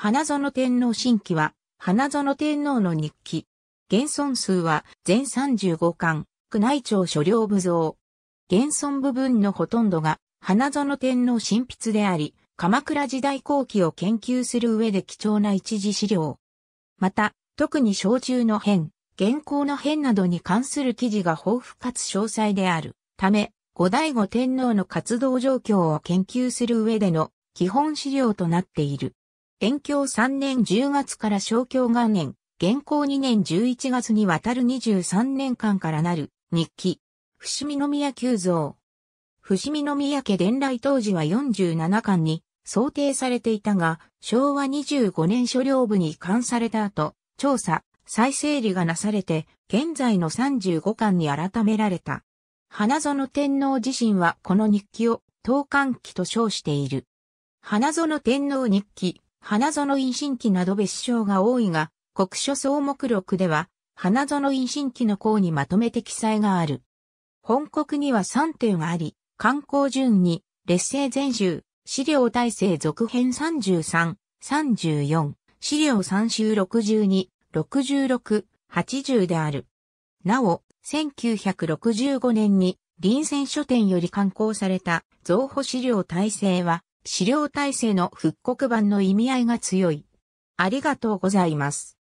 花園天皇新記は、花園天皇の日記。現存数は全35巻、宮内庁所領部像。現存部分のほとんどが、花園天皇新筆であり、鎌倉時代後期を研究する上で貴重な一時資料。また、特に小中の編、現行の編などに関する記事が豊富かつ詳細であるため、後醍醐天皇の活動状況を研究する上での基本資料となっている。延享3年10月から小教元年、現行2年11月にわたる23年間からなる日記。伏見宮急増。伏見宮家伝来当時は47巻に想定されていたが、昭和25年所領部に移管された後、調査、再整理がなされて、現在の35巻に改められた。花園天皇自身はこの日記を、当巻記と称している。花園天皇日記、花園陰神記など別称が多いが、国書総目録では、花園陰神記の項にまとめて記載がある。本国には3点があり、観光順に、劣勢全集、資料体制続編33、34、資料3集62、66、80である。なお、1965年に、臨戦書店より刊行された、増補資料体制は、資料体制の復刻版の意味合いが強い。ありがとうございます。